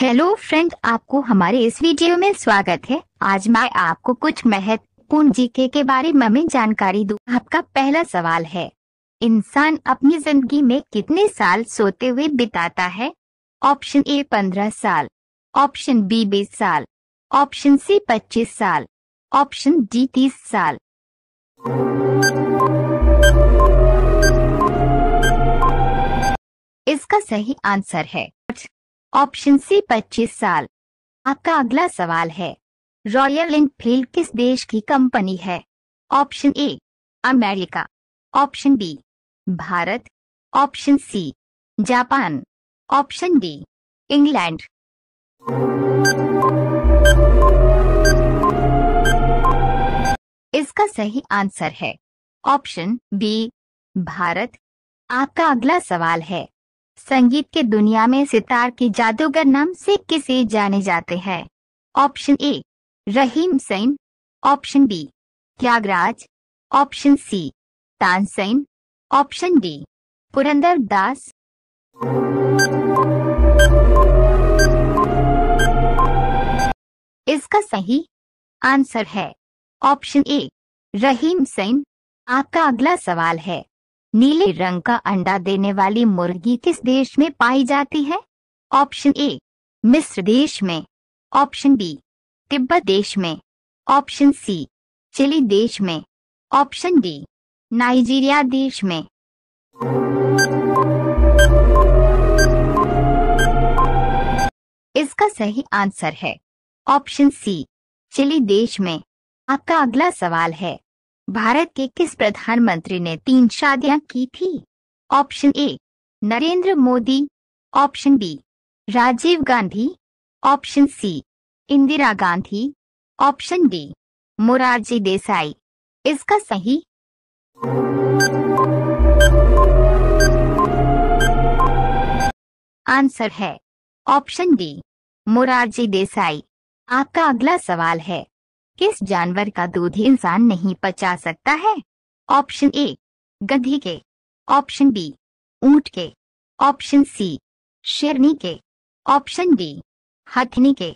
Hello friend आपको हमारे इस वीडियो में स्वागत है आज मैं आपको कुछ महत्वपूर्ण जीके के बारे में जानकारी दूं। आपका पहला सवाल है इंसान अपनी जिंदगी में कितने साल सोते हुए बिताता है ऑप्शन ए पंद्रह साल ऑप्शन बी बीस साल ऑप्शन सी पच्चीस साल ऑप्शन डी तीस साल इसका सही आंसर है ऑप्शन सी पच्चीस साल आपका अगला सवाल है रॉयल एनफील्ड किस देश की कंपनी है option A America option B Bharat option C Japan option D England इसका सही आंसर है ऑप्शन बी भारत आपका अगला सवाल है संगीत के दुनिया में सितार के जादूगर नाम से किसे जाने जाते हैं option A Rahim Sain option B Tyagaraj option C Tansen option D Purandar Das इसका सही आंसर है ऑप्शन ए रहीम सैन आपका अगला सवाल है नीले रंग का अंडा देने वाली मुर्गी किस देश में पाई जाती है ऑप्शन ए मिस्र देश में ऑप्शन बी तिब्बत देश में ऑप्शन सी चिली देश में ऑप्शन डी नाइजीरिया देश में इसका सही आंसर है ऑप्शन सी चिली देश में आपका अगला सवाल है भारत के किस प्रधानमंत्री ने तीन शादियां की थी option A Narendra Modi option B Rajiv Gandhi option C Indira Gandhi option D Morarji Desai इसका सही आंसर है ऑप्शन डी मोरारजी देसाई आपका अगला सवाल है किस जानवर का दूध इंसान नहीं पचा सकता है ऑप्शन ए गधे के ऑप्शन बी ऊंट के ऑप्शन सी शेरनी के ऑप्शन डी हथनी के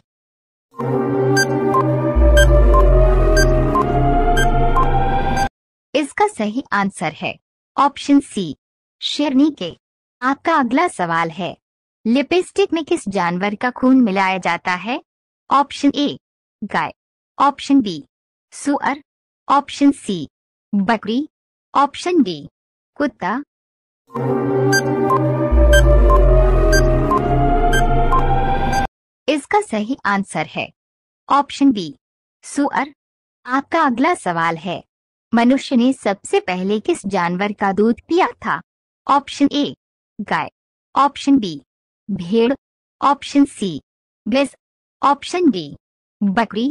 इसका सही आंसर है ऑप्शन सी शेरनी के आपका अगला सवाल है लिपस्टिक में किस जानवर का खून मिलाया जाता है ऑप्शन ए गाय ऑप्शन बी सुअर ऑप्शन सी बकरी ऑप्शन डी कुत्ता इसका सही आंसर है ऑप्शन बी सुअर आपका अगला सवाल है मनुष्य ने सबसे पहले किस जानवर का दूध पिया था ऑप्शन ए गाय ऑप्शन बी भेड़ ऑप्शन सी ब्लिस ऑप्शन डी बकरी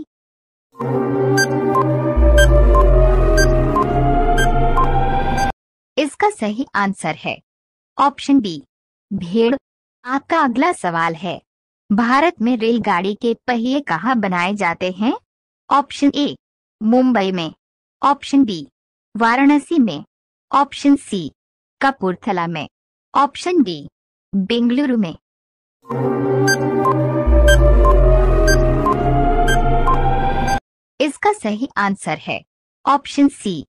इसका सही आंसर है ऑप्शन बी भेड़ आपका अगला सवाल है भारत में रेलगाड़ी के पहिए कहाँ बनाए जाते हैं ऑप्शन ए मुंबई में ऑप्शन बी वाराणसी में ऑप्शन सी कपूरथला में ऑप्शन डी बेंगलुरु में इसका सही आंसर है ऑप्शन सी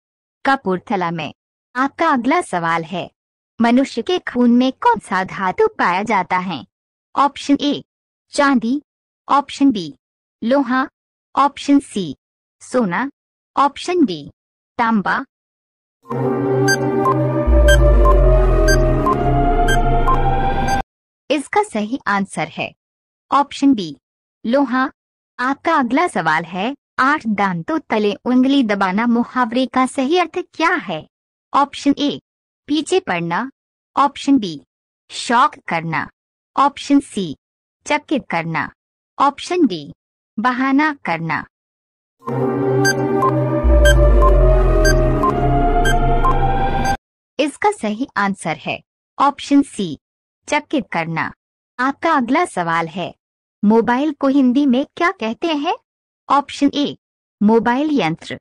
कपूरथला में आपका अगला सवाल है मनुष्य के खून में कौन सा धातु पाया जाता है ऑप्शन ए चांदी ऑप्शन बी लोहा ऑप्शन सी सोना ऑप्शन डी तांबा इसका सही आंसर है ऑप्शन बी लोहा आपका अगला सवाल है आठ दांतों तले उंगली दबाना मुहावरे का सही अर्थ क्या है ऑप्शन ए पीछे पड़ना ऑप्शन बी शॉक करना ऑप्शन सी चकित करना ऑप्शन डी बहाना करना इसका सही आंसर है ऑप्शन सी चकित करना आपका अगला सवाल है मोबाइल को हिंदी में क्या कहते हैं ऑप्शन ए मोबाइल यंत्र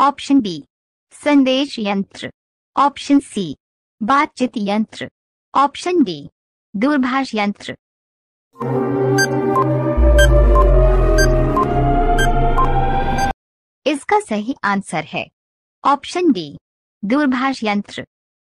ऑप्शन बी संदेश यंत्र ऑप्शन सी बातचीत यंत्र ऑप्शन डी दूरभाष यंत्र इसका सही आंसर है ऑप्शन डी दूरभाष यंत्र